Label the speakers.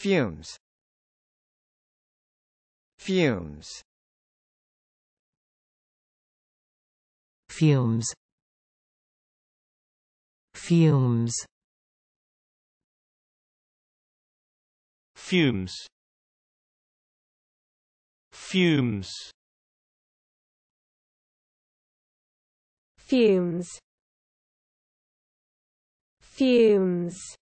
Speaker 1: fumes fumes fumes fumes fumes fumes fumes fumes